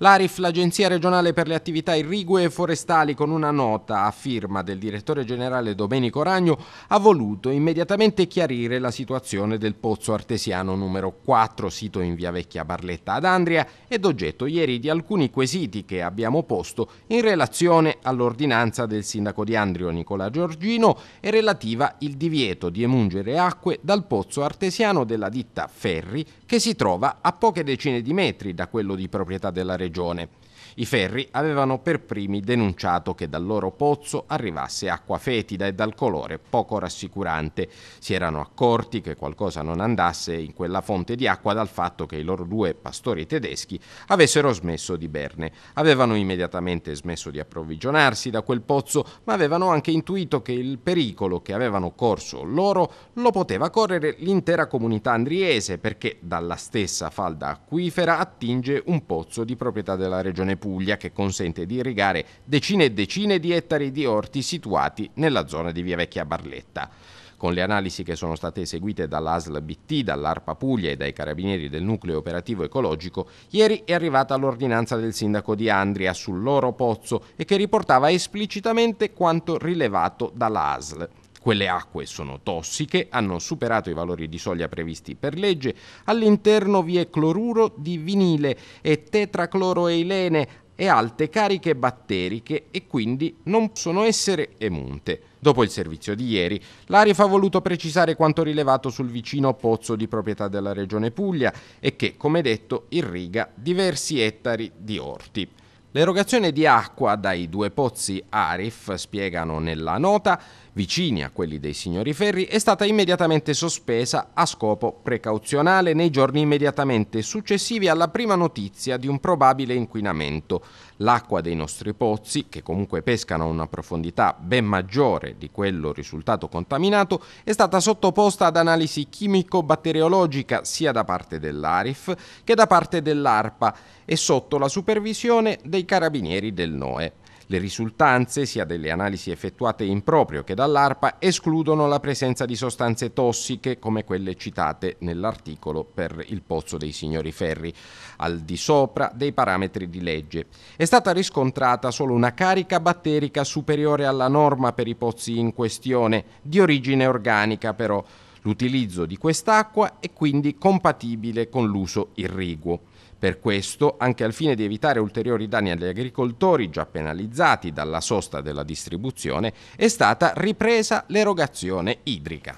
L'ARIF, l'Agenzia regionale per le attività irrigue e forestali, con una nota a firma del direttore generale Domenico Ragno, ha voluto immediatamente chiarire la situazione del pozzo artesiano numero 4, sito in via vecchia Barletta ad Andria, ed oggetto ieri di alcuni quesiti che abbiamo posto in relazione all'ordinanza del sindaco di Andrio Nicola Giorgino e relativa il divieto di emungere acque dal pozzo artesiano della ditta Ferri, che si trova a poche decine di metri da quello di proprietà della regione regione. I ferri avevano per primi denunciato che dal loro pozzo arrivasse acqua fetida e dal colore poco rassicurante. Si erano accorti che qualcosa non andasse in quella fonte di acqua dal fatto che i loro due pastori tedeschi avessero smesso di berne. Avevano immediatamente smesso di approvvigionarsi da quel pozzo, ma avevano anche intuito che il pericolo che avevano corso loro lo poteva correre l'intera comunità andriese perché dalla stessa falda acquifera attinge un pozzo di proprietà della regione Puglia Puglia che consente di irrigare decine e decine di ettari di orti situati nella zona di Via Vecchia Barletta. Con le analisi che sono state eseguite dall'ASL BT, dall'ARPA Puglia e dai carabinieri del nucleo operativo ecologico, ieri è arrivata l'ordinanza del sindaco di Andria sul loro pozzo e che riportava esplicitamente quanto rilevato dall'ASL. Quelle acque sono tossiche, hanno superato i valori di soglia previsti per legge. All'interno vi è cloruro di vinile e tetracloroeilene e alte cariche batteriche e quindi non possono essere emunte. Dopo il servizio di ieri, l'Arif ha voluto precisare quanto rilevato sul vicino pozzo di proprietà della Regione Puglia e che, come detto, irriga diversi ettari di orti. L'erogazione di acqua dai due pozzi Arif, spiegano nella nota, vicini a quelli dei signori Ferri, è stata immediatamente sospesa a scopo precauzionale nei giorni immediatamente successivi alla prima notizia di un probabile inquinamento. L'acqua dei nostri pozzi, che comunque pescano a una profondità ben maggiore di quello risultato contaminato, è stata sottoposta ad analisi chimico-batteriologica sia da parte dell'ARIF che da parte dell'ARPA e sotto la supervisione dei carabinieri del NOE. Le risultanze, sia delle analisi effettuate in proprio che dall'ARPA, escludono la presenza di sostanze tossiche come quelle citate nell'articolo per il Pozzo dei Signori Ferri, al di sopra dei parametri di legge. È stata riscontrata solo una carica batterica superiore alla norma per i pozzi in questione, di origine organica però. L'utilizzo di quest'acqua è quindi compatibile con l'uso irriguo. Per questo, anche al fine di evitare ulteriori danni agli agricoltori già penalizzati dalla sosta della distribuzione, è stata ripresa l'erogazione idrica.